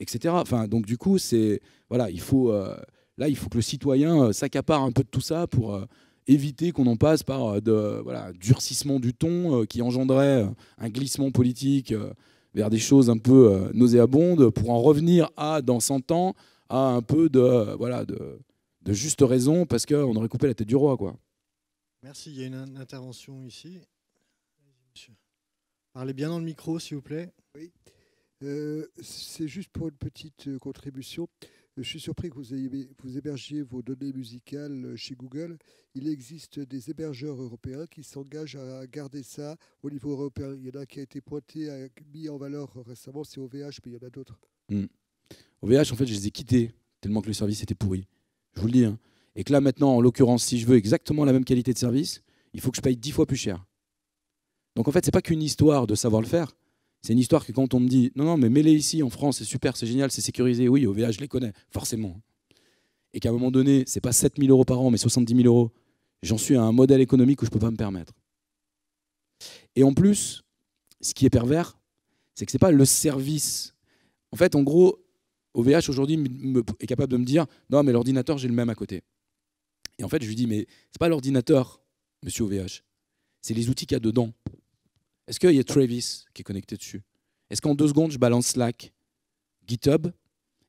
etc. Enfin, donc du coup, c'est voilà, il faut euh, là, il faut que le citoyen s'accapare un peu de tout ça pour éviter qu'on en passe par de voilà, durcissement du ton qui engendrait un glissement politique vers des choses un peu nauséabondes pour en revenir à dans 100 ans à un peu de voilà de, de juste raison parce qu'on aurait coupé la tête du roi quoi. Merci, il y a une intervention ici. Parlez bien dans le micro, s'il vous plaît. Oui. Euh, c'est juste pour une petite euh, contribution. Je suis surpris que vous, ayez, vous hébergiez vos données musicales euh, chez Google. Il existe des hébergeurs européens qui s'engagent à garder ça au niveau européen. Il y en a qui a été pointé, mis en valeur récemment, c'est OVH, mais il y en a d'autres. Hmm. OVH, en fait, je les ai quittés tellement que le service était pourri. Je vous le dis, hein. Et que là, maintenant, en l'occurrence, si je veux exactement la même qualité de service, il faut que je paye dix fois plus cher. Donc en fait, ce n'est pas qu'une histoire de savoir le faire. C'est une histoire que quand on me dit non, non, mais mets ici en France, c'est super, c'est génial, c'est sécurisé, oui, au je les connais, forcément. Et qu'à un moment donné, c'est pas 7000 euros par an, mais 70 000 euros. J'en suis à un modèle économique où je ne peux pas me permettre. Et en plus, ce qui est pervers, c'est que ce n'est pas le service. En fait, en gros, OVH aujourd'hui est capable de me dire non, mais l'ordinateur, j'ai le même à côté. Et en fait, je lui dis, mais c'est pas l'ordinateur, monsieur OVH, c'est les outils qu'il y a dedans. Est-ce qu'il y a Travis qui est connecté dessus Est-ce qu'en deux secondes, je balance Slack, GitHub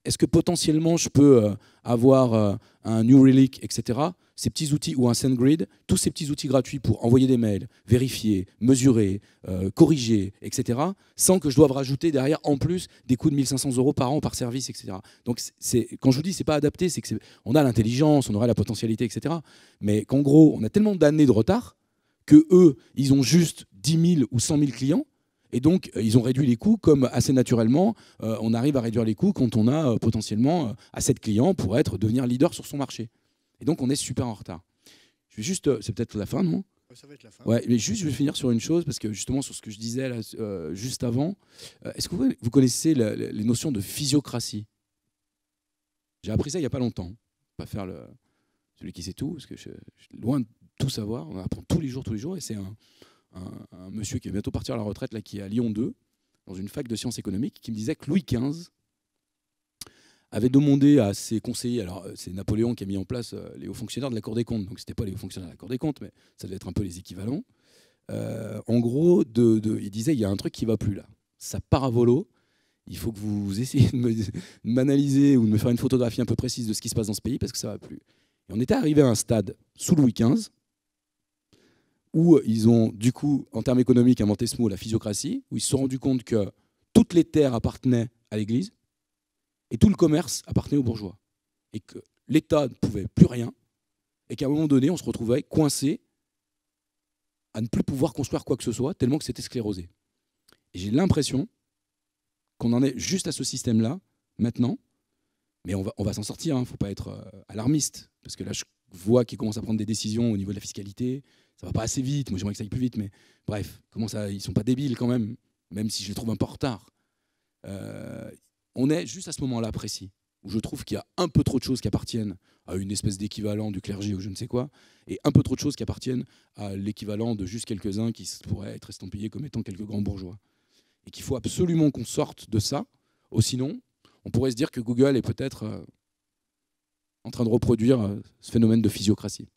Est-ce que potentiellement, je peux euh, avoir euh, un New Relic, etc ces petits outils ou un SendGrid, tous ces petits outils gratuits pour envoyer des mails, vérifier, mesurer, euh, corriger, etc., sans que je doive rajouter derrière en plus des coûts de 1500 euros par an par service, etc. Donc quand je vous dis c'est pas adapté, c'est que on a l'intelligence, on aurait la potentialité, etc. Mais qu'en gros, on a tellement d'années de retard que eux, ils ont juste 10 000 ou 100 000 clients. Et donc, euh, ils ont réduit les coûts comme assez naturellement, euh, on arrive à réduire les coûts quand on a potentiellement assez de clients pour être, devenir leader sur son marché. Et donc, on est super en retard. Je vais juste, euh, c'est peut-être la fin, non ça va être la fin. Ouais, mais juste, je vais finir sur une chose, parce que justement, sur ce que je disais euh, juste avant, euh, est-ce que vous, connaissez les notions de physiocratie J'ai appris ça il n'y a pas longtemps. Hein. Pas faire le, celui qui sait tout, parce que je, suis loin de tout savoir. On apprend tous les jours, tous les jours. Et c'est un, monsieur qui est bientôt partir à la retraite, là, qui est à Lyon 2, dans une fac de sciences économiques, qui me disait que Louis XV avait demandé à ses conseillers, alors euh, c'est Napoléon qui a mis en place euh, les hauts fonctionnaires de la Cour des comptes, donc ce n'était pas les hauts fonctionnaires de la Cour des comptes, mais ça devait être un peu les équivalents. Euh, en gros, de, il disait il y a un truc qui va plus là. Ça part à volo. Il faut que vous essayiez de m'analyser ou de me faire une photographie un peu précise de ce qui se passe dans ce pays parce que ça va plus. Et on était arrivé à un stade sous Louis XV où ils ont, du coup, en termes économiques, inventé ce mot, la physiocratie, où ils se sont rendus compte que toutes les terres appartenaient à l'Église, et tout le commerce appartenait aux bourgeois. Et que l'État ne pouvait plus rien, et qu'à un moment donné, on se retrouvait coincé à ne plus pouvoir construire quoi que ce soit, tellement que c'était sclérosé. Et j'ai l'impression qu'on en est juste à ce système-là, maintenant, mais on va, on va s'en sortir, il hein. ne faut pas être euh, alarmiste, parce que là, je vois qu'ils commencent à prendre des décisions au niveau de la fiscalité, ça ne va pas assez vite, moi j'aimerais que ça aille plus vite, mais bref, comment ça, ils sont pas débiles quand même, même si je les trouve un peu en retard. Euh, on est juste à ce moment-là précis, où je trouve qu'il y a un peu trop de choses qui appartiennent à une espèce d'équivalent du clergé ou je ne sais quoi, et un peu trop de choses qui appartiennent à l'équivalent de juste quelques-uns qui pourraient être estampillés comme étant quelques grands bourgeois. Et qu'il faut absolument qu'on sorte de ça, ou sinon, on pourrait se dire que Google est peut-être euh, en train de reproduire euh, ce phénomène de physiocratie.